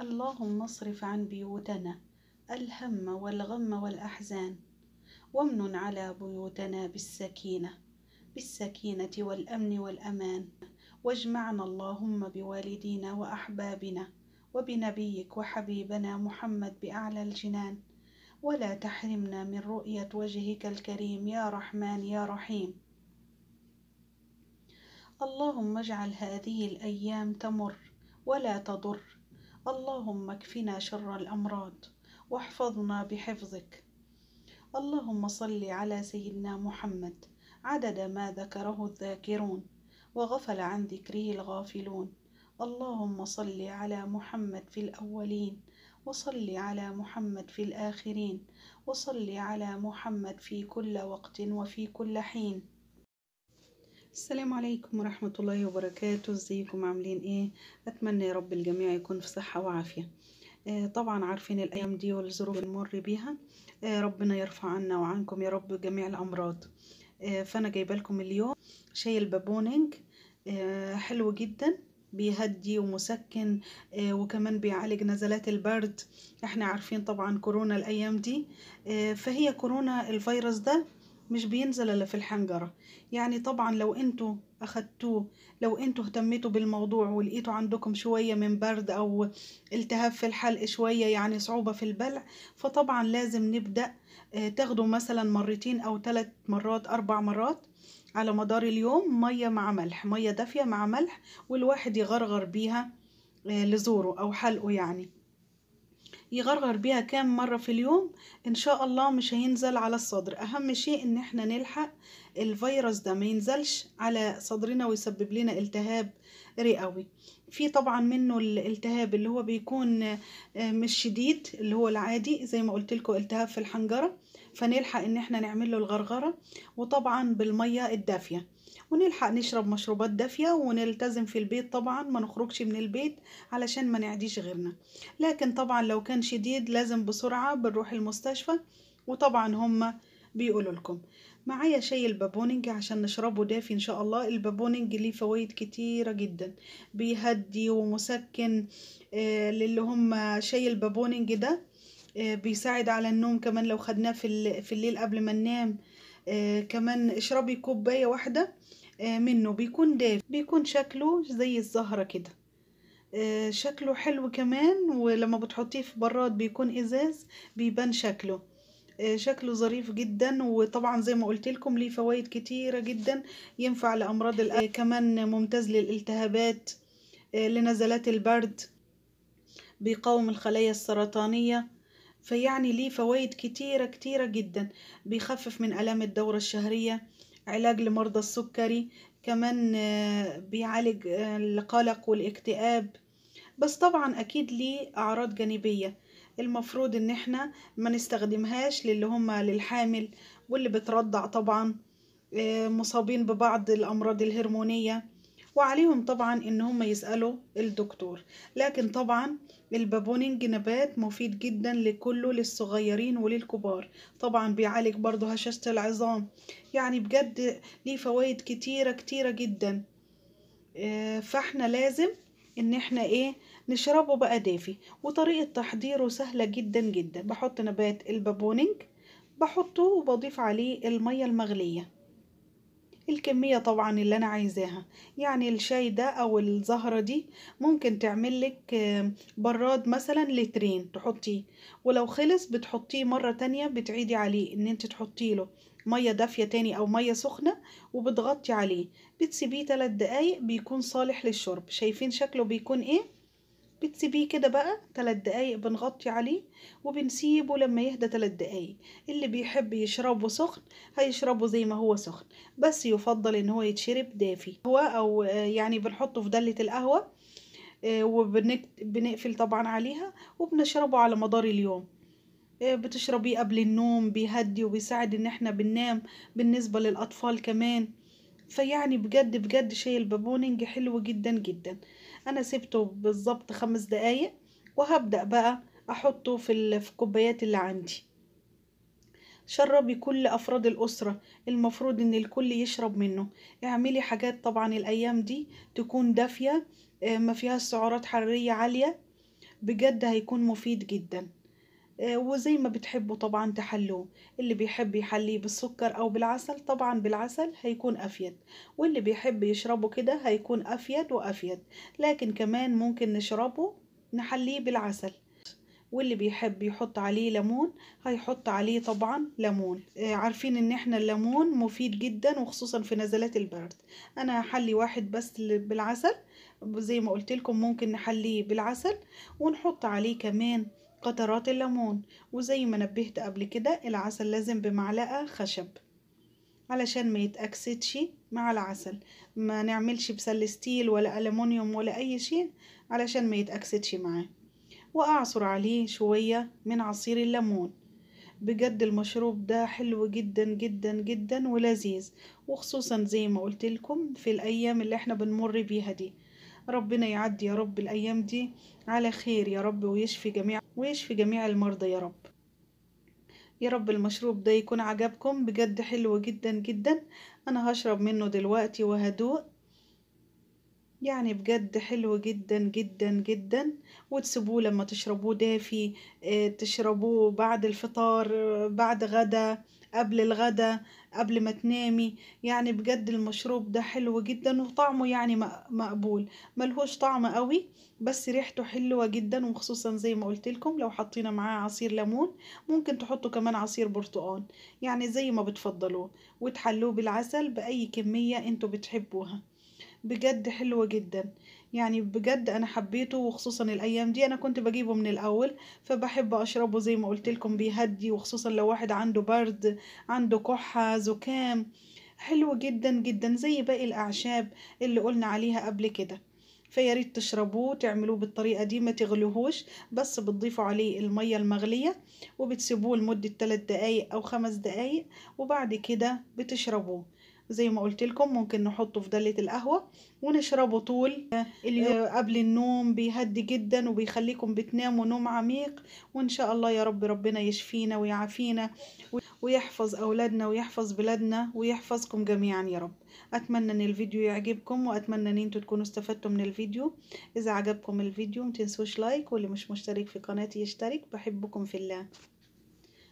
اللهم اصرف عن بيوتنا الهم والغم والأحزان وامن على بيوتنا بالسكينة بالسكينة والأمن والأمان واجمعنا اللهم بوالدينا وأحبابنا وبنبيك وحبيبنا محمد بأعلى الجنان ولا تحرمنا من رؤية وجهك الكريم يا رحمن يا رحيم اللهم اجعل هذه الأيام تمر ولا تضر اللهم اكفنا شر الامراض واحفظنا بحفظك اللهم صل على سيدنا محمد عدد ما ذكره الذاكرون وغفل عن ذكره الغافلون اللهم صل على محمد في الاولين وصل على محمد في الاخرين وصل على محمد في كل وقت وفي كل حين السلام عليكم ورحمة الله وبركاته ازيكم عاملين ايه اتمنى يا رب الجميع يكون في صحة وعافية آه طبعا عارفين الايام دي والظروف اللي بنمر بيها آه ربنا يرفع عنا وعنكم يا رب جميع الامراض آه فانا جايبه لكم اليوم شاي البابونج آه حلو جدا بيهدي ومسكن آه وكمان بيعالج نزلات البرد احنا عارفين طبعا كورونا الايام دي آه فهي كورونا الفيروس ده مش بينزل الا في الحنجره يعني طبعا لو انتوا اخدتوه لو انتوا اهتميتوا بالموضوع ولقيتوا عندكم شويه من برد او التهاب في الحلق شويه يعني صعوبه في البلع فطبعا لازم نبدا آه، تاخدوا مثلا مرتين او ثلاث مرات اربع مرات على مدار اليوم ميه مع ملح ميه دافيه مع ملح والواحد يغرغر بيها آه، لزوره او حلقه يعني يغرغر بيها كام مرة في اليوم ان شاء الله مش هينزل على الصدر اهم شيء ان احنا نلحق الفيروس ده ما ينزلش على صدرنا ويسبب لنا التهاب رئوي في طبعا منه الالتهاب اللي هو بيكون آه، مش شديد اللي هو العادي زي ما قلت لكم التهاب في الحنجرة فنلحق ان احنا نعمل له الغرغرة وطبعا بالمية الدافية ونلحق نشرب مشروبات دافية ونلتزم في البيت طبعا ما نخرجش من البيت علشان ما نعديش غيرنا لكن طبعا لو كان شديد لازم بسرعة بنروح المستشفى وطبعا هما بيقولوا لكم معايا شاي البابونج عشان نشربه دافي ان شاء الله البابونج ليه فوائد كتيرة جدا بيهدي ومسكن آه، للي هم شاي البابونج ده آه، بيساعد على النوم كمان لو خدناه في, في الليل قبل ما ننام آه، كمان اشربي كوباية واحدة آه، منه بيكون دافي بيكون شكله زي الزهرة كده آه، شكله حلو كمان ولما بتحطيه في براد بيكون ازاز بيبان شكله شكله ظريف جدا وطبعا زي ما قلت لكم ليه فوائد كتيرة جدا ينفع لأمراض القلب كمان ممتاز للالتهابات لنزلات البرد بيقاوم الخلايا السرطانية فيعني ليه فوائد كتيرة كتيرة جدا بيخفف من آلام الدورة الشهرية علاج لمرضى السكري كمان آه، بيعالج آه، القلق والاكتئاب بس طبعا اكيد ليه اعراض جانبية المفروض ان احنا ما نستخدمهاش للي هما للحامل واللي بترضع طبعا آه، مصابين ببعض الامراض الهرمونية وعليهم طبعا ان هم يسألوا الدكتور لكن طبعا البابونج نبات مفيد جدا لكله للصغيرين وللكبار طبعا بيعالج برضو هشاشة العظام يعني بجد ليه فوائد كتيرة كتيرة جدا آه، فاحنا لازم ان احنا ايه نشربه بقى دافي وطريقة تحضيره سهلة جدا جدا بحط نبات البابونج بحطه وبضيف عليه المية المغلية الكمية طبعا اللي انا عايزاها يعني الشاي ده او الزهرة دي ممكن تعملك براد مثلا لترين تحطيه ولو خلص بتحطيه مرة تانية بتعيدي عليه ان انت تحطي له مية دافية تاني او مية سخنة وبتغطي عليه بتسيبيه تلات دقايق بيكون صالح للشرب شايفين شكله بيكون ايه بتسيبيه كده بقى تلات دقايق بنغطي عليه وبنسيبه لما يهدى تلات دقايق اللي بيحب يشربه سخن هيشربه زي ما هو سخن بس يفضل ان هو يتشرب دافي هو او يعني بنحطه في دلة القهوة آه، وبنقفل طبعا عليها وبنشربه على مدار اليوم آه، بتشربيه قبل النوم بيهدي وبيساعد ان احنا بننام بالنسبة للاطفال كمان فيعني بجد بجد شاي البابونج حلو جدا جدا انا سبته بالظبط خمس دقايق وهبدأ بقى احطه في الكوبايات اللي عندي شربي كل افراد الاسره المفروض ان الكل يشرب منه اعملي حاجات طبعا الايام دي تكون دافيه آه، ما فيها سعرات حراريه عاليه بجد هيكون مفيد جدا آه، وزي ما بتحبوا طبعا تحلوه اللي بيحب يحليه بالسكر او بالعسل طبعا بالعسل هيكون افيد واللي بيحب يشربه كده هيكون افيد وافيد لكن كمان ممكن نشربه نحليه بالعسل واللي بيحب يحط عليه ليمون هيحط عليه طبعا ليمون آه، عارفين ان احنا الليمون مفيد جدا وخصوصا في نزلات البرد انا هحلي واحد بس بالعسل زي ما قلت لكم ممكن نحليه بالعسل ونحط عليه كمان قطرات الليمون وزي ما نبهت قبل كده العسل لازم بمعلقة خشب علشان ما يتأكسدش مع العسل ما نعملش بسل ستيل ولا ألمونيوم ولا أي شيء علشان ما يتأكسدش معاه وأعصر عليه شوية من عصير الليمون بجد المشروب ده حلو جدا جدا جدا ولذيذ وخصوصا زي ما قلت لكم في الايام اللي احنا بنمر بيها دي ربنا يعدي يا رب الأيام دي على خير يا رب ويشفي جميع ويشفي جميع المرضى يا رب يا رب المشروب ده يكون عجبكم بجد حلو جدا جدا أنا هشرب منه دلوقتي وهدوء يعني بجد حلو جدا جدا جدا وتسيبوه لما تشربوه دافي آه، تشربوه بعد الفطار آه، بعد غدا قبل الغدا قبل ما تنامي يعني بجد المشروب ده حلو جدا وطعمه يعني مقبول ملهوش طعم قوي بس ريحته حلوة جدا وخصوصا زي ما قلت لكم لو حطينا معاه عصير ليمون ممكن تحطوا كمان عصير برتقال يعني زي ما بتفضلوه وتحلوه بالعسل بأي كمية انتوا بتحبوها بجد حلوة جدا يعني بجد انا حبيته وخصوصا الايام دي انا كنت بجيبه من الاول فبحب اشربه زي ما قلت لكم بيهدي وخصوصا لو واحد عنده برد عنده كحة زكام حلو جدا جدا زي باقي الاعشاب اللي قلنا عليها قبل كده فياريت تشربوه تعملوه بالطريقة دي ما تغلوهوش بس بتضيفوا عليه المية المغلية وبتسيبوه لمدة 3 دقايق أو 5 دقايق وبعد كده بتشربوه زي ما قلت لكم ممكن نحطه في دلة القهوة ونشربه طول آه، اللي أيوه. آه، قبل النوم بيهدي جدا وبيخليكم بتناموا نوم عميق وإن شاء الله يا رب ربنا يشفينا ويعافينا ويحفظ أولادنا ويحفظ بلادنا ويحفظكم جميعا يا رب أتمنى أن الفيديو يعجبكم وأتمنى أن انتوا تكونوا استفدتوا من الفيديو إذا عجبكم الفيديو متنسوش لايك واللي مش مشترك في قناتي يشترك بحبكم في الله